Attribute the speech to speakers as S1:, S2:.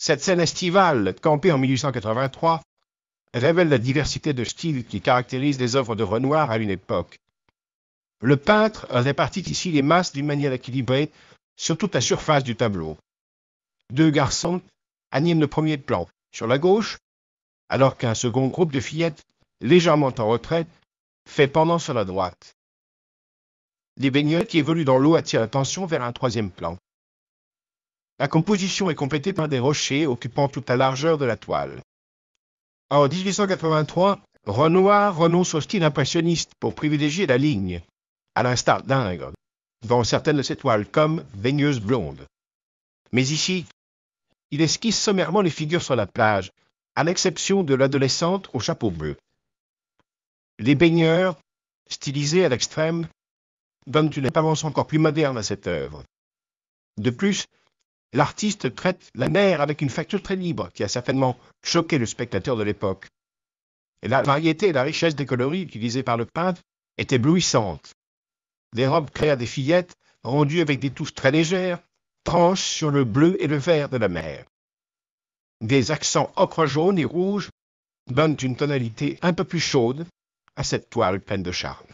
S1: Cette scène estivale, campée en 1883, révèle la diversité de styles qui caractérise les œuvres de Renoir à une époque. Le peintre répartit ici les masses d'une manière équilibrée sur toute la surface du tableau. Deux garçons animent le premier plan, sur la gauche, alors qu'un second groupe de fillettes, légèrement en retraite, fait pendant sur la droite. Les baignoles qui évoluent dans l'eau attirent l'attention vers un troisième plan. La composition est complétée par des rochers occupant toute la largeur de la toile. En 1883, Renoir renonce au style impressionniste pour privilégier la ligne, à l'instar d'Ingres, dans certaines de ses toiles comme Veigneuse blonde. Mais ici, il esquisse sommairement les figures sur la plage, à l'exception de l'adolescente au chapeau bleu. Les baigneurs, stylisés à l'extrême, donnent une apparence encore plus moderne à cette œuvre. De plus, L'artiste traite la mer avec une facture très libre qui a certainement choqué le spectateur de l'époque. Et la variété et la richesse des coloris utilisés par le peintre est éblouissante. Des robes créées des fillettes, rendues avec des touches très légères, tranchent sur le bleu et le vert de la mer. Des accents ocre-jaune et rouge donnent une tonalité un peu plus chaude à cette toile pleine de charme.